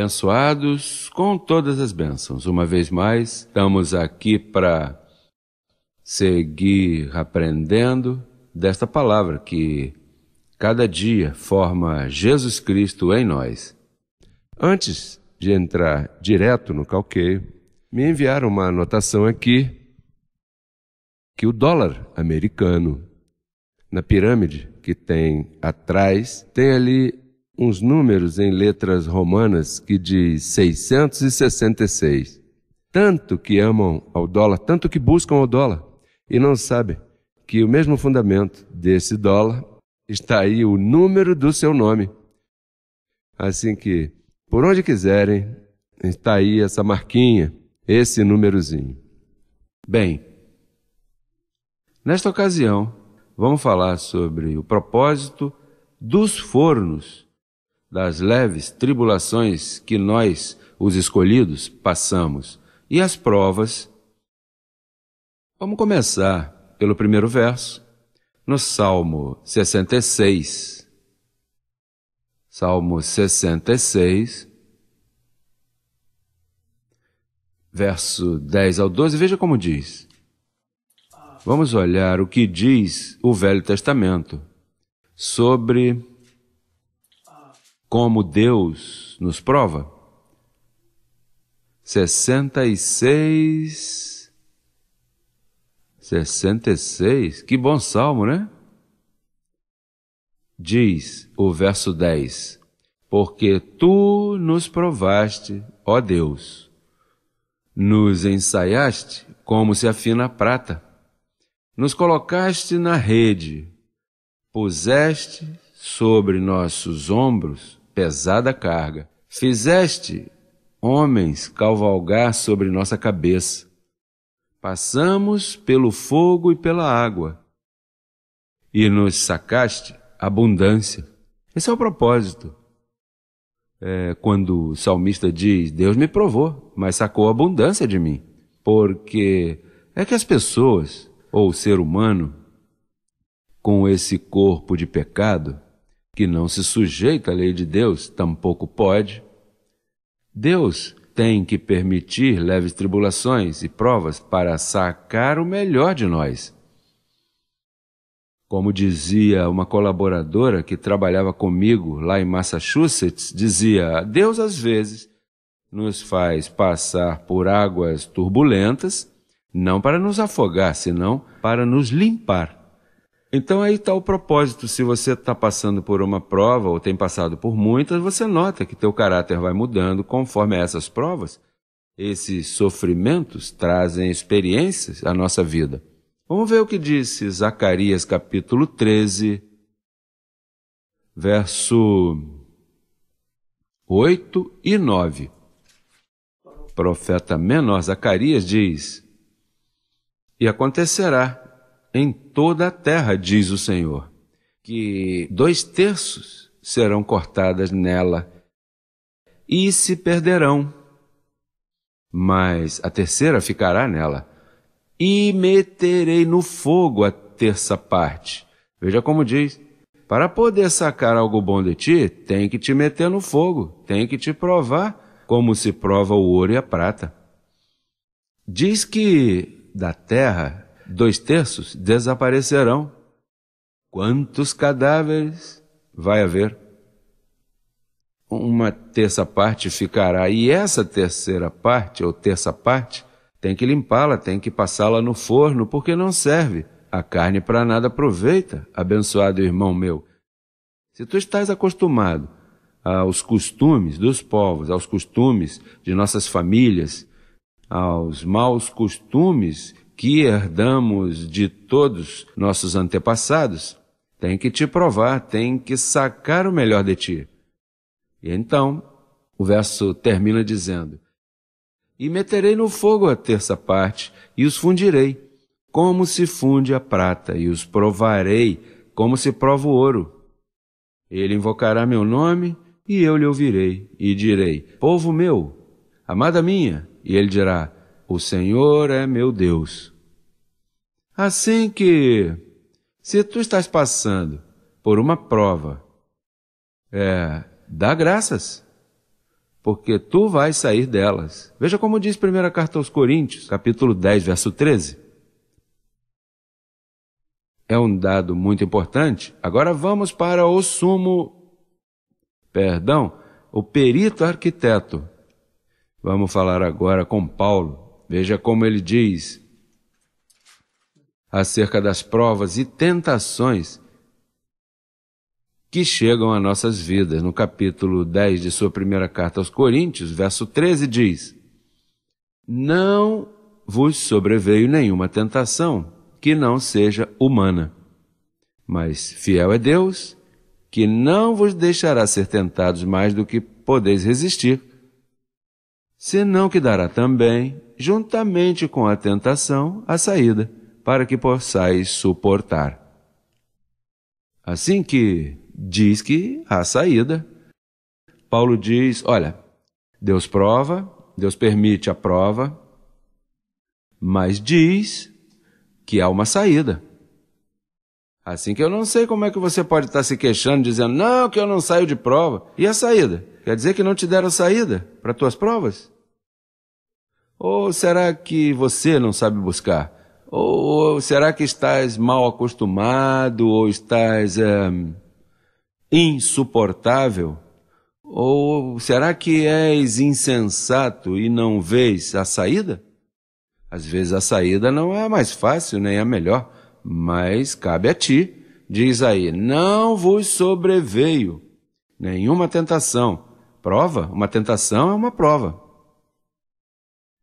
abençoados com todas as bênçãos. Uma vez mais, estamos aqui para seguir aprendendo desta palavra que cada dia forma Jesus Cristo em nós. Antes de entrar direto no calqueio, me enviaram uma anotação aqui que o dólar americano na pirâmide que tem atrás tem ali uns números em letras romanas que diz 666. Tanto que amam ao dólar, tanto que buscam ao dólar, e não sabem que o mesmo fundamento desse dólar está aí o número do seu nome. Assim que, por onde quiserem, está aí essa marquinha, esse númerozinho. Bem, nesta ocasião, vamos falar sobre o propósito dos fornos das leves tribulações que nós, os escolhidos, passamos e as provas. Vamos começar pelo primeiro verso, no Salmo 66. Salmo 66, verso 10 ao 12, veja como diz. Vamos olhar o que diz o Velho Testamento sobre como Deus nos prova? 66. 66. Que bom salmo, né? Diz o verso 10: Porque tu nos provaste, ó Deus, nos ensaiaste como se afina a prata, nos colocaste na rede, puseste sobre nossos ombros pesada carga. Fizeste homens cavalgar sobre nossa cabeça. Passamos pelo fogo e pela água. E nos sacaste abundância. Esse é o propósito. É, quando o salmista diz: Deus me provou, mas sacou abundância de mim. Porque é que as pessoas, ou o ser humano, com esse corpo de pecado, que não se sujeita à lei de Deus, tampouco pode. Deus tem que permitir leves tribulações e provas para sacar o melhor de nós. Como dizia uma colaboradora que trabalhava comigo lá em Massachusetts, dizia: Deus às vezes nos faz passar por águas turbulentas, não para nos afogar, senão para nos limpar. Então aí está o propósito. Se você está passando por uma prova ou tem passado por muitas, você nota que teu caráter vai mudando conforme essas provas. Esses sofrimentos trazem experiências à nossa vida. Vamos ver o que disse Zacarias capítulo 13, verso 8 e 9. O profeta menor Zacarias diz: E acontecerá em toda a terra, diz o Senhor, que dois terços serão cortadas nela e se perderão, mas a terceira ficará nela, e meterei no fogo a terça parte. Veja como diz: para poder sacar algo bom de ti, tem que te meter no fogo, tem que te provar, como se prova o ouro e a prata. Diz que da terra dois terços desaparecerão. Quantos cadáveres vai haver? Uma terça parte ficará, e essa terceira parte, ou terça parte, tem que limpá-la, tem que passá-la no forno, porque não serve. A carne para nada aproveita, abençoado irmão meu. Se tu estás acostumado aos costumes dos povos, aos costumes de nossas famílias, aos maus costumes que herdamos de todos nossos antepassados, tem que te provar, tem que sacar o melhor de ti. E então, o verso termina dizendo: E meterei no fogo a terça parte, e os fundirei, como se funde a prata, e os provarei, como se prova o ouro. Ele invocará meu nome, e eu lhe ouvirei, e direi: Povo meu, amada minha, e ele dirá: o Senhor é meu Deus. Assim que, se tu estás passando por uma prova, é, dá graças, porque tu vais sair delas. Veja como diz a primeira carta aos Coríntios, capítulo 10, verso 13. É um dado muito importante. Agora vamos para o sumo, perdão, o perito arquiteto. Vamos falar agora com Paulo, Veja como ele diz acerca das provas e tentações que chegam a nossas vidas. No capítulo 10 de sua primeira carta aos Coríntios, verso 13, diz: Não vos sobreveio nenhuma tentação que não seja humana, mas fiel é Deus, que não vos deixará ser tentados mais do que podeis resistir, senão que dará também juntamente com a tentação, a saída, para que possais suportar. Assim que diz que há saída, Paulo diz: olha, Deus prova, Deus permite a prova, mas diz que há uma saída. Assim que eu não sei como é que você pode estar se queixando, dizendo, não, que eu não saio de prova. E a saída? Quer dizer que não te deram saída para tuas provas? Ou será que você não sabe buscar? Ou, ou será que estás mal acostumado? Ou estás é, insuportável? Ou será que és insensato e não vês a saída? Às vezes a saída não é a mais fácil nem a melhor, mas cabe a ti. Diz aí: Não vos sobreveio nenhuma tentação. Prova? Uma tentação é uma prova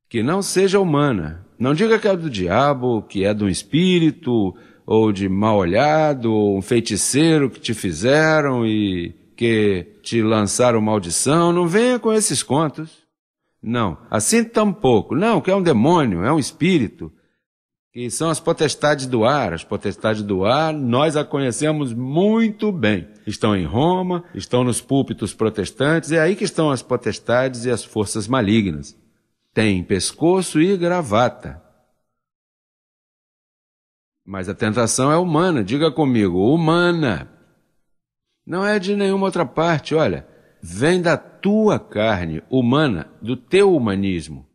que não seja humana. Não diga que é do diabo, que é de um espírito, ou de mal olhado, ou um feiticeiro que te fizeram e que te lançaram maldição. Não venha com esses contos. Não, assim tampouco. Não, que é um demônio, é um espírito, que são as potestades do ar. As potestades do ar nós a conhecemos muito bem. Estão em Roma, estão nos púlpitos protestantes, é aí que estão as potestades e as forças malignas tem pescoço e gravata. Mas a tentação é humana, diga comigo, humana. Não é de nenhuma outra parte, olha, vem da tua carne humana, do teu humanismo.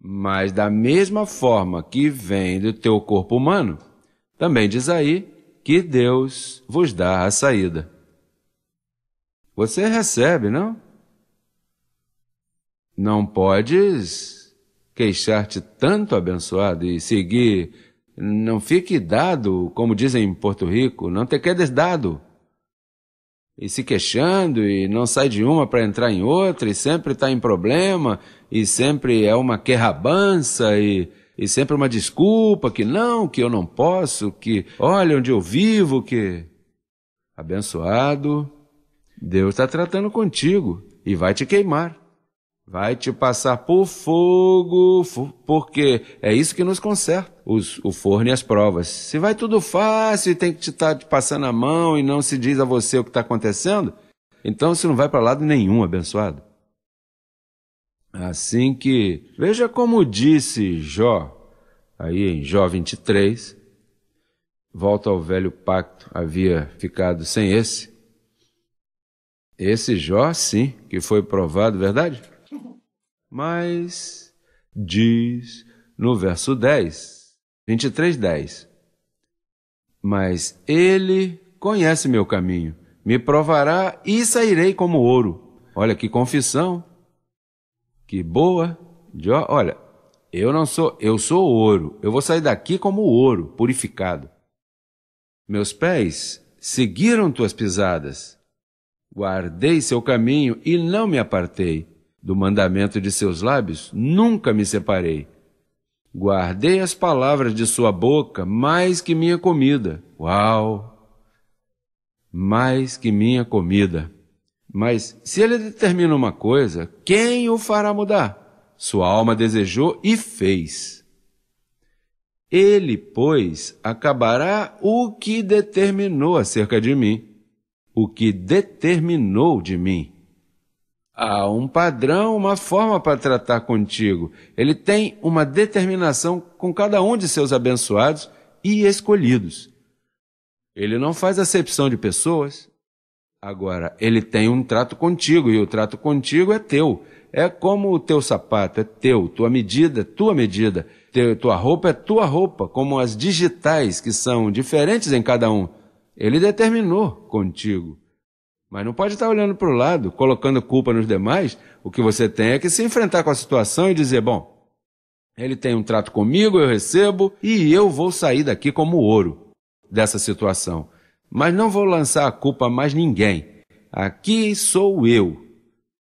Mas da mesma forma que vem do teu corpo humano, também diz aí que Deus vos dá a saída. Você recebe, não? Não podes queixar-te tanto abençoado e seguir. Não fique dado, como dizem em Porto Rico, não te quedes dado. E se queixando, e não sai de uma para entrar em outra, e sempre está em problema, e sempre é uma querrabança, e, e sempre uma desculpa que não, que eu não posso, que olha onde eu vivo, que. Abençoado, Deus está tratando contigo e vai te queimar. Vai te passar por fogo, porque é isso que nos conserta os, o forno e as provas. Se vai tudo fácil e tem que te estar tá te passando a mão e não se diz a você o que está acontecendo, então você não vai para lado nenhum, abençoado. Assim que, veja como disse Jó, aí em Jó 23, volta ao velho pacto, havia ficado sem esse. Esse Jó, sim, que foi provado, verdade? mas diz no verso 10, 23, 10: Mas ele conhece meu caminho, me provará e sairei como ouro. Olha que confissão, que boa. olha, eu não sou, eu sou ouro, eu vou sair daqui como ouro purificado. Meus pés seguiram tuas pisadas, guardei seu caminho e não me apartei do mandamento de seus lábios, nunca me separei. Guardei as palavras de sua boca mais que minha comida. Uau! Mais que minha comida. Mas se ele determina uma coisa, quem o fará mudar? Sua alma desejou e fez. Ele, pois, acabará o que determinou acerca de mim, o que determinou de mim. Há um padrão, uma forma para tratar contigo. Ele tem uma determinação com cada um de seus abençoados e escolhidos. Ele não faz acepção de pessoas. Agora, ele tem um trato contigo e o trato contigo é teu. É como o teu sapato, é teu, tua medida, é tua medida. tua roupa é tua roupa, como as digitais que são diferentes em cada um. Ele determinou contigo. Mas não pode estar olhando para o lado, colocando culpa nos demais. O que você tem é que se enfrentar com a situação e dizer: bom, ele tem um trato comigo, eu recebo e eu vou sair daqui como ouro dessa situação. Mas não vou lançar a culpa a mais ninguém. Aqui sou eu.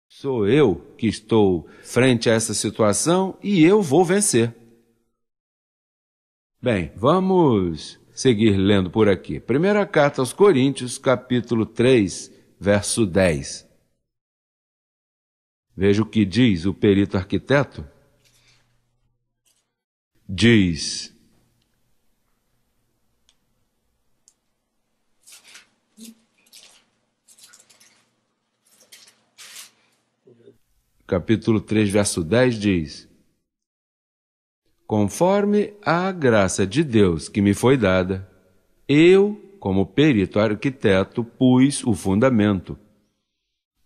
Sou eu que estou frente a essa situação e eu vou vencer. Bem, vamos seguir lendo por aqui. Primeira carta aos Coríntios, capítulo 3, verso 10. Veja o que diz o perito arquiteto. Diz: Capítulo 3, verso 10 diz: Conforme a graça de Deus que me foi dada, eu como perito arquiteto, pus o fundamento.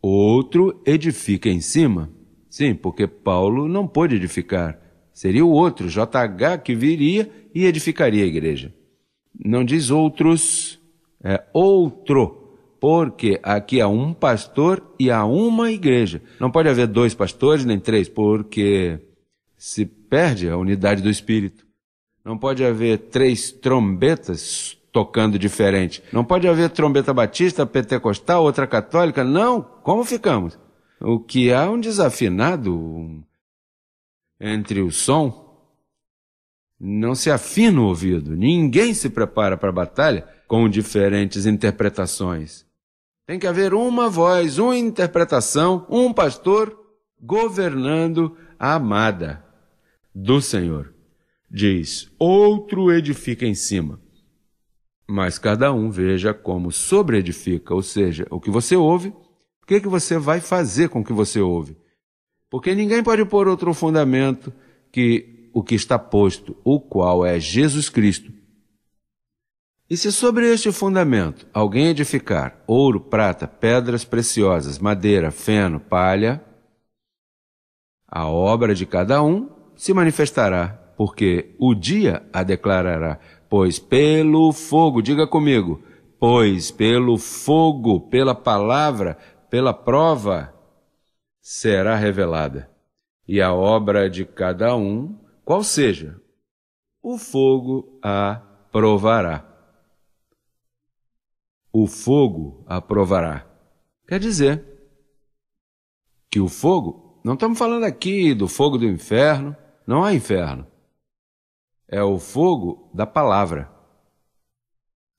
Outro edifica em cima. Sim, porque Paulo não pôde edificar. Seria o outro, JH, que viria e edificaria a igreja. Não diz outros, é outro, porque aqui há um pastor e há uma igreja. Não pode haver dois pastores nem três, porque se perde a unidade do espírito. Não pode haver três trombetas tocando diferente. Não pode haver trombeta batista, pentecostal, outra católica, não. Como ficamos? O que há é um desafinado entre o som. Não se afina o ouvido, ninguém se prepara para a batalha com diferentes interpretações. Tem que haver uma voz, uma interpretação, um pastor governando a amada do Senhor. Diz: outro edifica em cima mas cada um veja como sobreedifica, ou seja, o que você ouve, o que, que você vai fazer com o que você ouve. Porque ninguém pode pôr outro fundamento que o que está posto, o qual é Jesus Cristo. E se sobre este fundamento alguém edificar ouro, prata, pedras preciosas, madeira, feno, palha, a obra de cada um se manifestará, porque o dia a declarará Pois pelo fogo, diga comigo, pois pelo fogo, pela palavra, pela prova, será revelada. E a obra de cada um, qual seja, o fogo a provará. O fogo a provará. Quer dizer que o fogo, não estamos falando aqui do fogo do inferno, não há inferno é o fogo da palavra,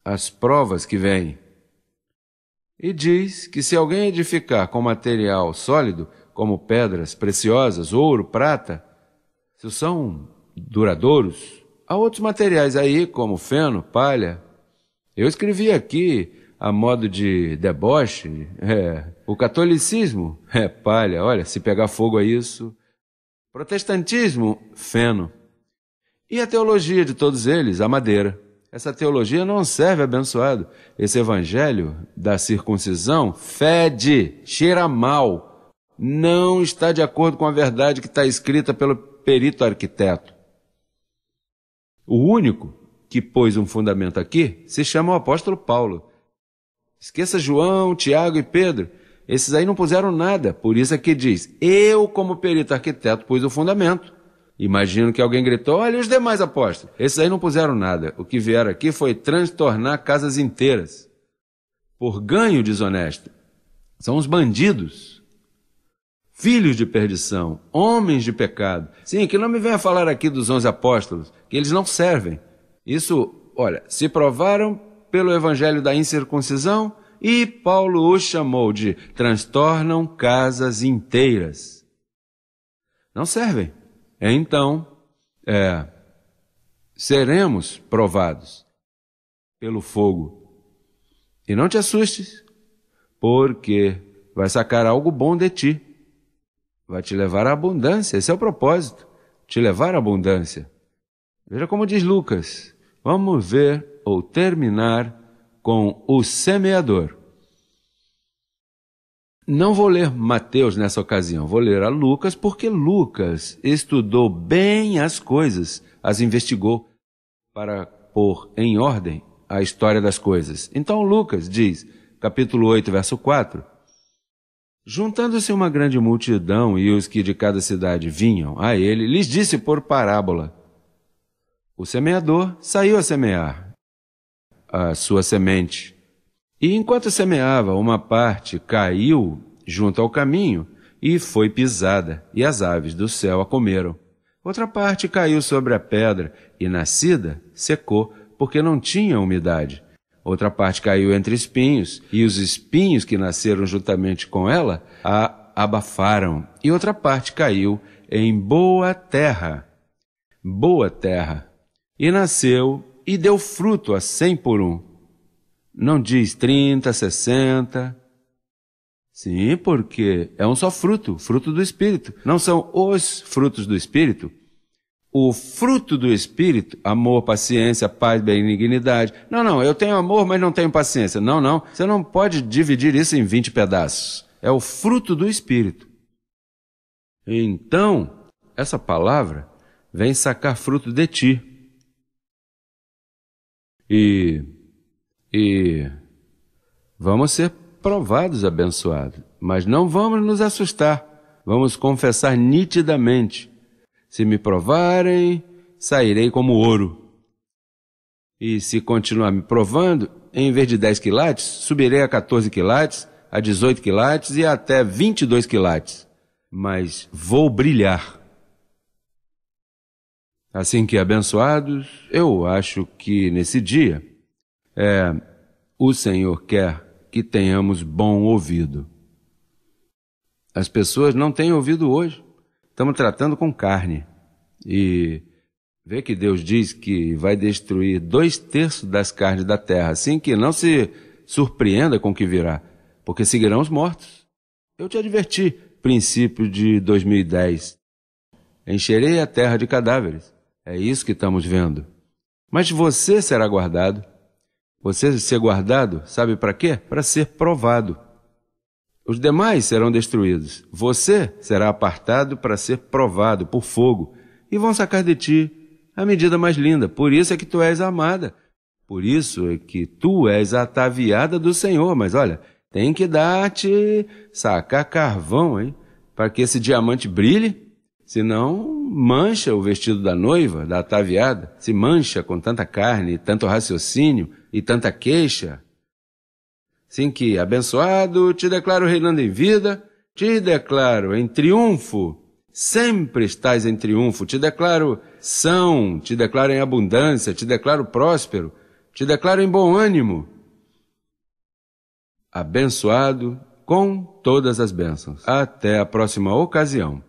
as provas que vêm. E diz que se alguém edificar com material sólido, como pedras preciosas, ouro, prata, se são duradouros, há outros materiais aí, como feno, palha. Eu escrevi aqui, a modo de deboche, é, o catolicismo é palha, olha, se pegar fogo a é isso. Protestantismo, feno. E a teologia de todos eles, a madeira. Essa teologia não serve abençoado. Esse evangelho da circuncisão fede, cheira mal, não está de acordo com a verdade que está escrita pelo perito arquiteto. O único que pôs um fundamento aqui se chama o apóstolo Paulo. Esqueça João, Tiago e Pedro. Esses aí não puseram nada. Por isso é que diz: Eu, como perito arquiteto, pus o fundamento. Imagino que alguém gritou: olha os demais apóstolos. Esses aí não puseram nada. O que vieram aqui foi transtornar casas inteiras por ganho desonesto. São os bandidos, filhos de perdição, homens de pecado. Sim, que não me venha falar aqui dos onze apóstolos, que eles não servem. Isso, olha, se provaram pelo evangelho da incircuncisão e Paulo os chamou de transtornam casas inteiras. Não servem então é, seremos provados pelo fogo. E não te assustes, porque vai sacar algo bom de ti, vai te levar à abundância. Esse é o propósito, te levar à abundância. Veja como diz Lucas: vamos ver ou terminar com o semeador. Não vou ler Mateus nessa ocasião, vou ler a Lucas, porque Lucas estudou bem as coisas, as investigou para pôr em ordem a história das coisas. Então Lucas diz, capítulo 8, verso 4: Juntando-se uma grande multidão e os que de cada cidade vinham a ele, lhes disse por parábola: O semeador saiu a semear a sua semente. E enquanto semeava, uma parte caiu junto ao caminho e foi pisada, e as aves do céu a comeram. Outra parte caiu sobre a pedra e, nascida, secou, porque não tinha umidade. Outra parte caiu entre espinhos, e os espinhos que nasceram juntamente com ela a abafaram. E outra parte caiu em boa terra. Boa terra. E nasceu e deu fruto a cem por um não diz 30, 60. Sim, porque é um só fruto, fruto do Espírito. Não são os frutos do Espírito. O fruto do Espírito, amor, paciência, paz, benignidade. Não, não, eu tenho amor, mas não tenho paciência. Não, não. Você não pode dividir isso em 20 pedaços. É o fruto do Espírito. Então, essa palavra vem sacar fruto de ti. E e vamos ser provados, abençoados, mas não vamos nos assustar. Vamos confessar nitidamente: se me provarem, sairei como ouro. E se continuar me provando, em vez de 10 quilates, subirei a 14 quilates, a 18 quilates e até 22 quilates. Mas vou brilhar. Assim que abençoados, eu acho que nesse dia é: o Senhor quer que tenhamos bom ouvido. As pessoas não têm ouvido hoje, estamos tratando com carne. E vê que Deus diz que vai destruir dois terços das carnes da terra, assim que não se surpreenda com o que virá, porque seguirão os mortos. Eu te adverti, princípio de 2010. Encherei a terra de cadáveres. É isso que estamos vendo. Mas você será guardado você ser guardado, sabe para quê? Para ser provado. Os demais serão destruídos. Você será apartado para ser provado por fogo. E vão sacar de ti a medida mais linda. Por isso é que tu és amada. Por isso é que tu és ataviada do Senhor. Mas olha, tem que dar-te sacar carvão, hein? Para que esse diamante brilhe. Senão mancha o vestido da noiva, da ataviada, se mancha com tanta carne, tanto raciocínio e tanta queixa. Sim que, abençoado, te declaro reinando em vida, te declaro em triunfo, sempre estás em triunfo, te declaro são, te declaro em abundância, te declaro próspero, te declaro em bom ânimo. Abençoado com todas as bênçãos. Até a próxima ocasião.